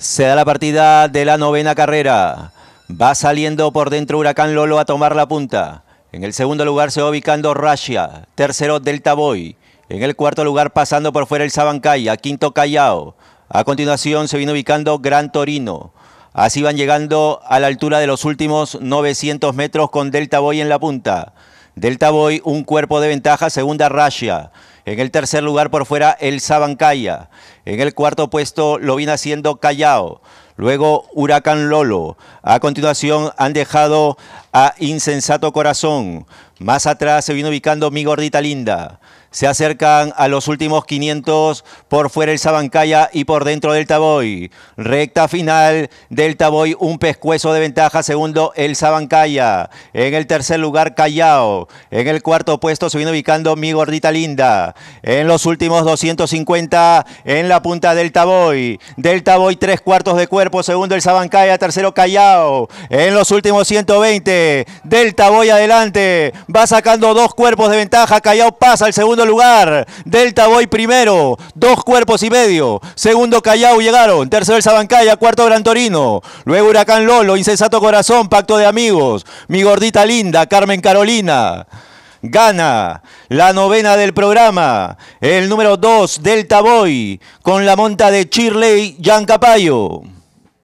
Se da la partida de la novena carrera. Va saliendo por dentro Huracán Lolo a tomar la punta. En el segundo lugar se va ubicando Russia. Tercero Delta Boy. En el cuarto lugar pasando por fuera el Sabancaya. Quinto Callao. A continuación se viene ubicando Gran Torino. Así van llegando a la altura de los últimos 900 metros con Delta Boy en la punta. Delta Boy un cuerpo de ventaja. Segunda Russia. En el tercer lugar por fuera el Sabancaya. En el cuarto puesto lo viene haciendo Callao. Luego Huracán Lolo. A continuación han dejado a Insensato Corazón. Más atrás se viene ubicando Mi Gordita Linda. Se acercan a los últimos 500 por fuera el Sabancaya y por dentro del Taboy. Recta final del Taboy, un pescuezo de ventaja. Segundo, el Sabancaya. En el tercer lugar, Callao. En el cuarto puesto se viene ubicando Mi Gordita Linda. En los últimos 250 en la punta Delta Boy. Delta Boy tres cuartos de cuerpo. Segundo el Sabancaya. Tercero Callao. En los últimos 120. Delta Boy adelante. Va sacando dos cuerpos de ventaja. Callao pasa al segundo lugar. Delta Boy primero. Dos cuerpos y medio. Segundo Callao llegaron. Tercero el Sabancaya. Cuarto Gran Torino. Luego Huracán Lolo. Insensato Corazón. Pacto de Amigos. Mi gordita linda. Carmen Carolina gana la novena del programa, el número 2, Delta Boy, con la monta de Chirley Capayo.